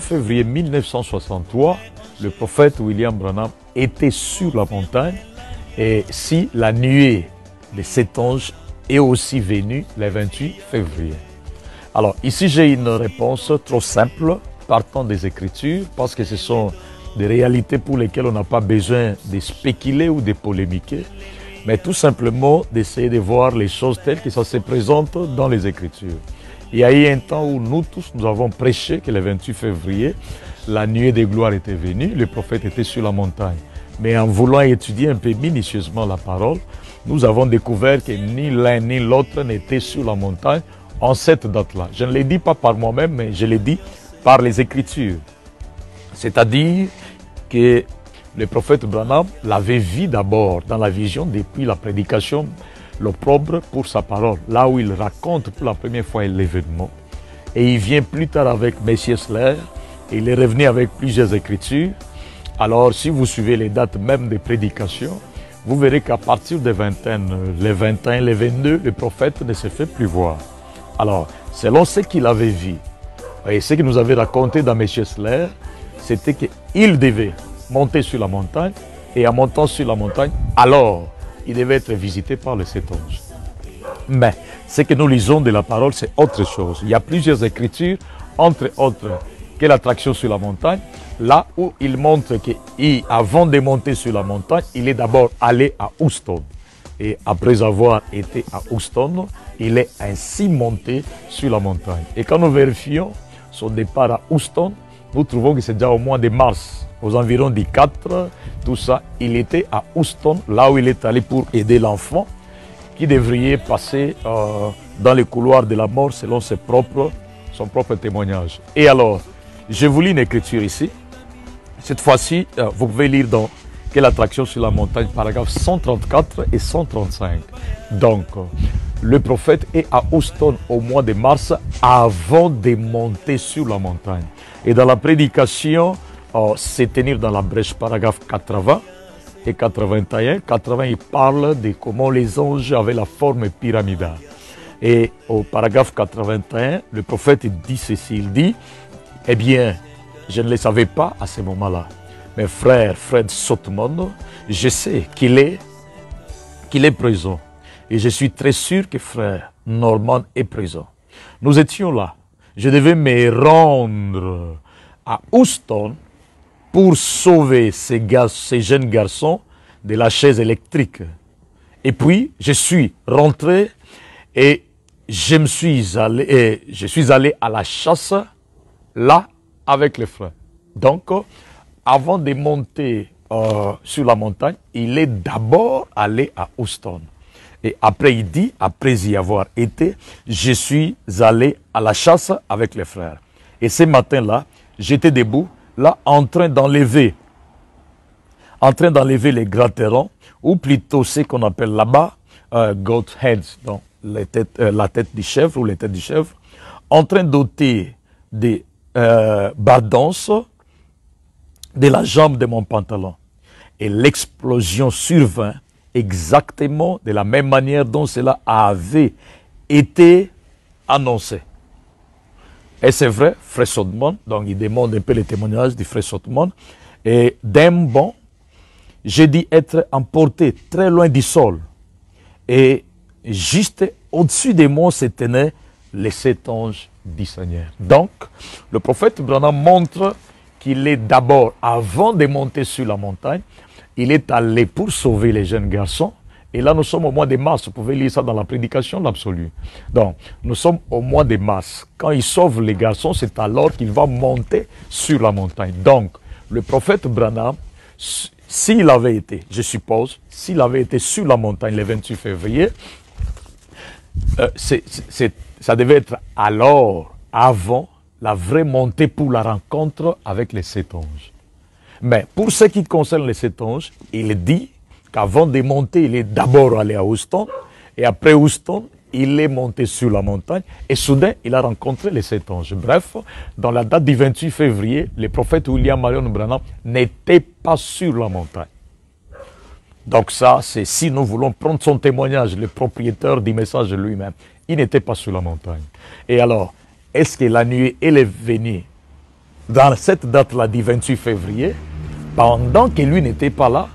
février 1963, le prophète William Branham était sur la montagne et si la nuée de cet ange est aussi venue le 28 février. Alors ici j'ai une réponse trop simple partant des Écritures parce que ce sont des réalités pour lesquelles on n'a pas besoin de spéculer ou de polémiquer, mais tout simplement d'essayer de voir les choses telles que ça se présente dans les Écritures. Il y a eu un temps où nous tous, nous avons prêché que le 28 février, la nuée des gloires était venue, le prophète était sur la montagne. Mais en voulant étudier un peu minutieusement la parole, nous avons découvert que ni l'un ni l'autre n'était sur la montagne en cette date-là. Je ne l'ai dit pas par moi-même, mais je l'ai dit par les Écritures. C'est-à-dire que le prophète Branham l'avait vu d'abord dans la vision depuis la prédication l'opprobre pour sa parole, là où il raconte pour la première fois l'événement. Et il vient plus tard avec messier et il est revenu avec plusieurs écritures. Alors, si vous suivez les dates même des prédications, vous verrez qu'à partir des vingtaines, les 21, les 22, le prophète ne se fait plus voir. Alors, selon ce qu'il avait vu et ce qu'il nous avait raconté dans Messieurs Sler, c'était qu'il devait monter sur la montagne et en montant sur la montagne, alors il devait être visité par les sept anges. Mais ce que nous lisons de la parole, c'est autre chose. Il y a plusieurs écritures, entre autres, que l'attraction sur la montagne, là où il montre qu'avant de monter sur la montagne, il est d'abord allé à Houston. Et après avoir été à Houston, il est ainsi monté sur la montagne. Et quand nous vérifions son départ à Houston, nous trouvons que c'est déjà au mois de mars aux environs du 4, tout ça. Il était à Houston, là où il est allé pour aider l'enfant qui devrait passer euh, dans les couloirs de la mort selon ses propres, son propre témoignage. Et alors, je vous lis une écriture ici. Cette fois-ci, euh, vous pouvez lire dans Quelle attraction sur la montagne, paragraphe 134 et 135. Donc, le prophète est à Houston au mois de mars avant de monter sur la montagne. Et dans la prédication, euh, se tenir dans la brèche paragraphe 80 et 81. 80, il parle de comment les anges avaient la forme pyramidale. Et au paragraphe 81, le prophète dit ceci, il dit, eh bien, je ne le savais pas à ce moment-là. Mais frère Fred Sotmondo, je sais qu'il est, qu'il est présent. Et je suis très sûr que frère Norman est présent. Nous étions là. Je devais me rendre à Houston pour sauver ces, gars ces jeunes garçons de la chaise électrique. Et puis, je suis rentré et je me suis allé, je suis allé à la chasse là avec les frères. Donc, avant de monter euh, sur la montagne, il est d'abord allé à Houston. Et après, il dit, après y avoir été, je suis allé à la chasse avec les frères. Et ce matin-là, j'étais debout là en train d'enlever, en train d'enlever les gratterons, ou plutôt ce qu'on appelle là-bas euh, goat heads, donc euh, la tête du chèvre ou les têtes du chèvre, en train d'ôter des euh, badances de la jambe de mon pantalon. Et l'explosion survint exactement de la même manière dont cela avait été annoncé. Et c'est vrai, Frère Sotmon, donc il demande un peu les témoignages du Frère Sotmon, et d'un bon j'ai dit être emporté très loin du sol. Et juste au-dessus des monts se tenaient les sept anges du Seigneur. Donc, le prophète Branham montre qu'il est d'abord, avant de monter sur la montagne, il est allé pour sauver les jeunes garçons, et là, nous sommes au mois de mars. Vous pouvez lire ça dans la prédication de l'absolu. Donc, nous sommes au mois de mars. Quand il sauve les garçons, c'est alors qu'il va monter sur la montagne. Donc, le prophète Branham, s'il avait été, je suppose, s'il avait été sur la montagne le 28 février, euh, ça devait être alors, avant, la vraie montée pour la rencontre avec les sept anges. Mais pour ce qui concerne les sept anges, il dit qu'avant de monter, il est d'abord allé à Houston, et après Houston, il est monté sur la montagne, et soudain, il a rencontré les sept anges. Bref, dans la date du 28 février, le prophète William Marion Branham n'était pas sur la montagne. Donc ça, c'est si nous voulons prendre son témoignage, le propriétaire du message lui-même, il n'était pas sur la montagne. Et alors, est-ce que la nuit, elle est venue dans cette date-là du 28 février, pendant que lui n'était pas là,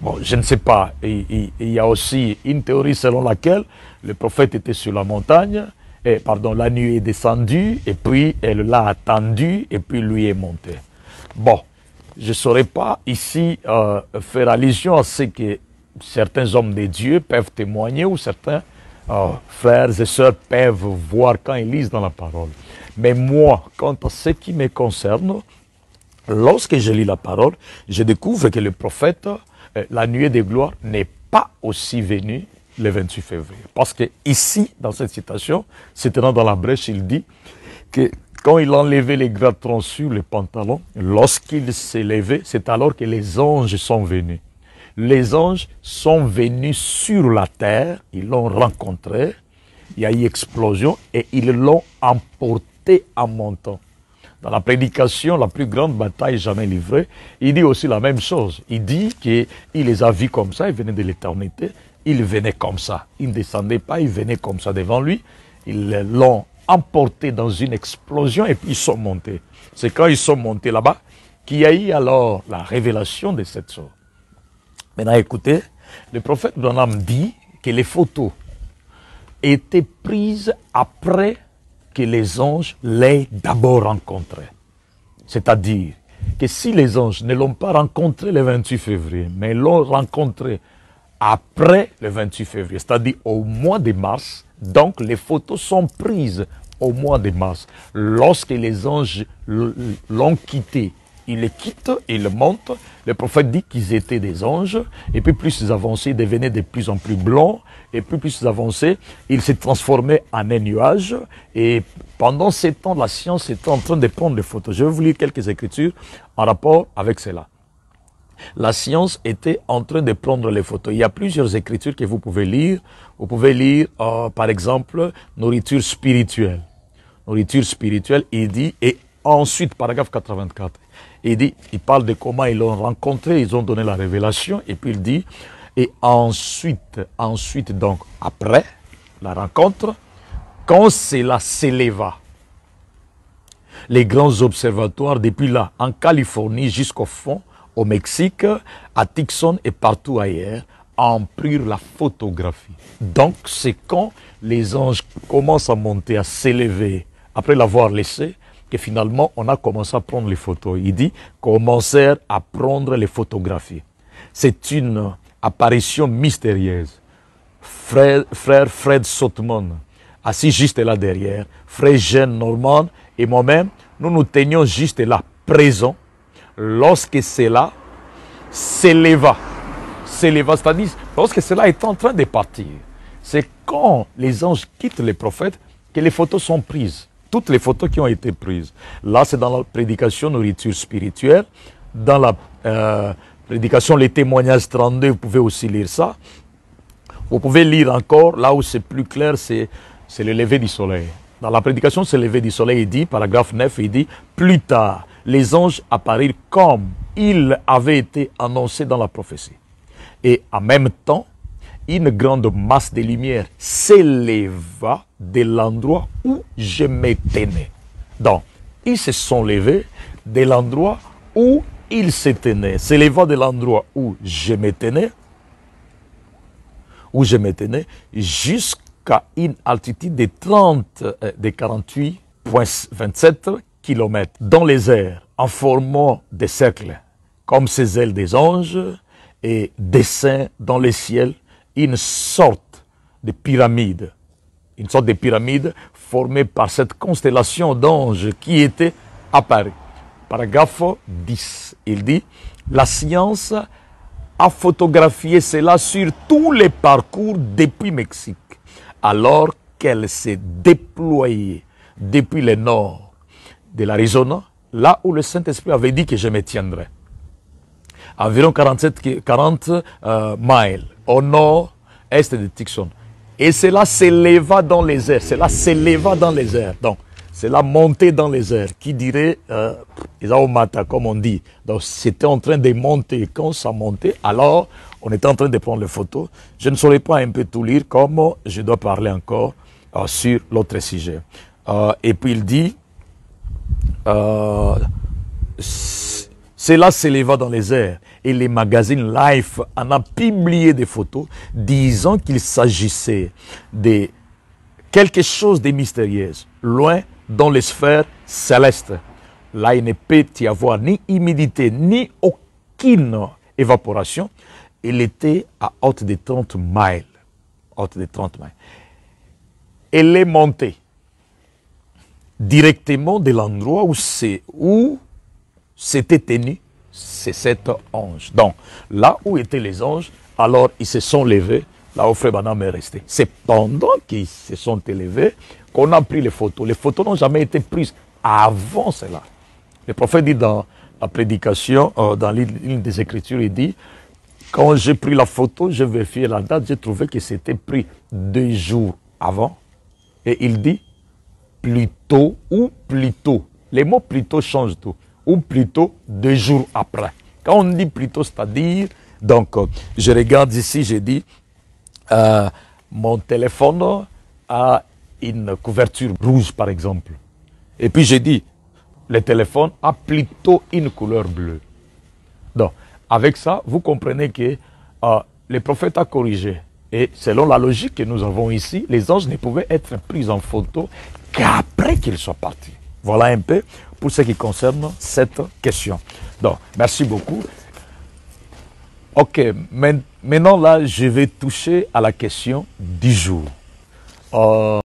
Bon, je ne sais pas. Il, y a aussi une théorie selon laquelle le prophète était sur la montagne, et, pardon, la nuit est descendue, et puis elle l'a attendu, et puis lui est monté. Bon, je ne saurais pas ici euh, faire allusion à ce que certains hommes de Dieu peuvent témoigner ou certains euh, frères et sœurs peuvent voir quand ils lisent dans la parole. Mais moi, quant à ce qui me concerne, lorsque je lis la parole, je découvre que le prophète euh, la nuée des gloires n'est pas aussi venue le 28 février. Parce que ici, dans cette citation, s'étendant dans la brèche, il dit que quand il enlevait les gratrons sur le pantalon, lorsqu'il s'est levé, c'est alors que les anges sont venus. Les anges sont venus sur la terre, ils l'ont rencontré, il y a eu explosion et ils l'ont emporté en montant dans la prédication, la plus grande bataille jamais livrée, il dit aussi la même chose. Il dit qu'il les a vus comme ça, ils venaient de l'éternité, ils venaient comme ça. Ils ne descendaient pas, ils venaient comme ça devant lui. Ils l'ont emporté dans une explosion et puis ils sont montés. C'est quand ils sont montés là-bas qu'il y a eu alors la révélation de cette chose. Maintenant, écoutez, le prophète Branham dit que les photos étaient prises après les anges l'aient d'abord rencontré. C'est-à-dire que si les anges ne l'ont pas rencontré le 28 février, mais l'ont rencontré après le 28 février, c'est-à-dire au mois de mars, donc les photos sont prises au mois de mars, lorsque les anges l'ont quitté il les il les monte. Le prophète dit qu'ils étaient des anges, et puis plus ils avançaient, ils devenaient de plus en plus blancs, et puis plus ils avançaient, ils se transformaient en un nuage, et pendant ces temps, la science était en train de prendre des photos. Je vais vous lire quelques écritures en rapport avec cela. La science était en train de prendre les photos. Il y a plusieurs écritures que vous pouvez lire. Vous pouvez lire, euh, par exemple, nourriture spirituelle. Nourriture spirituelle, il dit, et ensuite, paragraphe 84, il dit, il parle de comment ils l'ont rencontré, ils ont donné la révélation, et puis il dit, et ensuite, ensuite donc, après la rencontre, quand cela s'éleva, les grands observatoires, depuis là, en Californie jusqu'au fond, au Mexique, à Tucson et partout ailleurs, en prirent la photographie. Donc, c'est quand les anges commencent à monter, à s'élever, après l'avoir laissé, que finalement, on a commencé à prendre les photos. Il dit, commencèrent à prendre les photographies. C'est une apparition mystérieuse. Frère, Fred Sotman, assis juste là derrière, frère Jeanne Norman et moi-même, nous nous tenions juste là, présents, lorsque cela s'éleva. S'éleva, c'est-à-dire, lorsque cela est en train de partir. C'est quand les anges quittent les prophètes que les photos sont prises toutes les photos qui ont été prises. Là, c'est dans la prédication nourriture spirituelle, dans la euh, prédication les témoignages 32, vous pouvez aussi lire ça. Vous pouvez lire encore, là où c'est plus clair, c'est le lever du soleil. Dans la prédication, c'est le lever du soleil, il dit, paragraphe 9, il dit, plus tard, les anges apparirent comme ils avaient été annoncés dans la prophétie. Et en même temps, une grande masse de lumière s'éleva de l'endroit où je tenais. Donc, ils se sont levés de l'endroit où ils se se levant de l'endroit où je tenais, où je tenais, jusqu'à une altitude de 30, euh, de 48,27 km dans les airs, en formant des cercles, comme ces ailes des anges, et dessin dans le ciel une sorte de pyramide une sorte de pyramide formée par cette constellation d'anges qui était à Paris. Paragraphe 10, il dit, la science a photographié cela sur tous les parcours depuis Mexique, alors qu'elle s'est déployée depuis le nord de l'Arizona, là où le Saint-Esprit avait dit que je me tiendrais. Environ 47, 40 euh, miles au nord-est de Tucson. Et cela s'éleva dans les airs, cela s'éleva dans les airs. Donc, cela montait dans les airs. Qui dirait, euh, Mata, comme on dit. Donc, c'était en train de monter. Quand ça montait, alors, on était en train de prendre les photos. Je ne saurais pas un peu tout lire, comme je dois parler encore euh, sur l'autre sujet. Euh, et puis, il dit, euh, cela s'éleva dans les airs et les magazines Life en a publié des photos disant qu'il s'agissait de quelque chose de mystérieux, loin dans les sphères célestes. Là, il ne peut y avoir ni humidité, ni aucune évaporation. Il était à haute de 30 miles. Haute de 30 miles. Elle est montée directement de l'endroit où c'était tenu c'est cet ange. Donc, là où étaient les anges, alors ils se sont levés, là où Frère est resté. C'est pendant qu'ils se sont élevés qu'on a pris les photos. Les photos n'ont jamais été prises avant cela. Le prophète dit dans la prédication, euh, dans l'île des Écritures, il dit, quand j'ai pris la photo, vais vérifié la date, j'ai trouvé que c'était pris deux jours avant. Et il dit, plutôt ou plutôt. Les mots plutôt changent tout ou plutôt deux jours après. Quand on dit plutôt, c'est-à-dire, donc, euh, je regarde ici, j'ai dit, euh, mon téléphone a une couverture rouge, par exemple. Et puis j'ai dit, le téléphone a plutôt une couleur bleue. Donc, avec ça, vous comprenez que euh, les le prophète a corrigé. Et selon la logique que nous avons ici, les anges ne pouvaient être pris en photo qu'après qu'ils soient partis. Voilà un peu pour ce qui concerne cette question. Donc, merci beaucoup. Ok, maintenant là, je vais toucher à la question du jour. Euh,